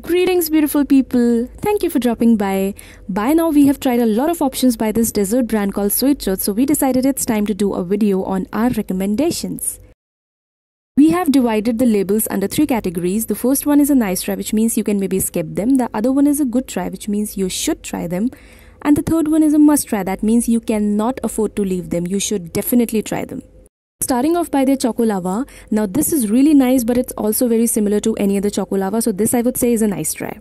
Greetings beautiful people, thank you for dropping by. By now we have tried a lot of options by this dessert brand called Soichot so we decided it's time to do a video on our recommendations. We have divided the labels under three categories. The first one is a nice try which means you can maybe skip them. The other one is a good try which means you should try them. And the third one is a must try that means you cannot afford to leave them. You should definitely try them. Starting off by their chocolava. Now this is really nice but it's also very similar to any other chocolava so this I would say is a nice try.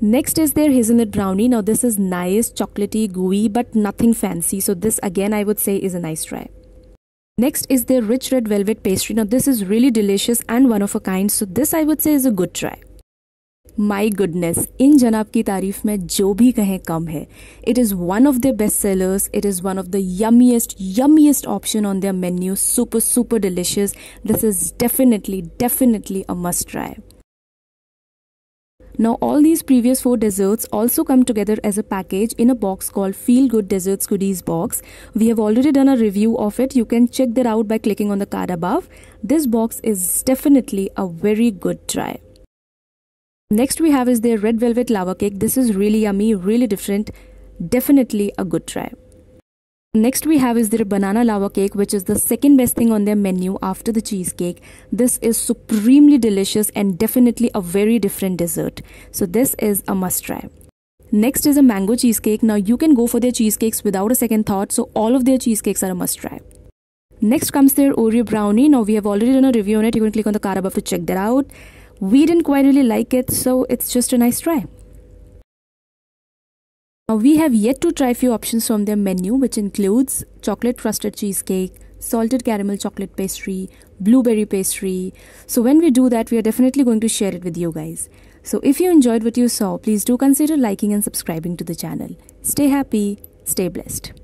Next is their hazelnut brownie. Now this is nice, chocolatey, gooey but nothing fancy so this again I would say is a nice try. Next is their rich red velvet pastry. Now this is really delicious and one of a kind so this I would say is a good try. My goodness इन जनाब की तारीफ में जो भी कहें कम है it is one of the best sellers it is one of the yummiest yummiest option on their menu super super delicious this is definitely definitely a must try Now, all these previous four desserts also come together as a package in a box called Feel Good Desserts Goodies Box. We have already done a review of it. You can check that out by clicking on the card above. This box is definitely a very good try. Next we have is their red velvet lava cake. This is really yummy, really different. Definitely a good try. Next we have is their banana lava cake which is the second best thing on their menu after the cheesecake. This is supremely delicious and definitely a very different dessert. So this is a must try. Next is a mango cheesecake. Now you can go for their cheesecakes without a second thought so all of their cheesecakes are a must try. Next comes their Oreo brownie. Now we have already done a review on it. You can click on the card above to check that out we didn't quite really like it, so it's just a nice try. Now we have yet to try a few options from their menu which includes chocolate crusted cheesecake, salted caramel chocolate pastry, blueberry pastry. So when we do that, we are definitely going to share it with you guys. So if you enjoyed what you saw, please do consider liking and subscribing to the channel. Stay happy, stay blessed.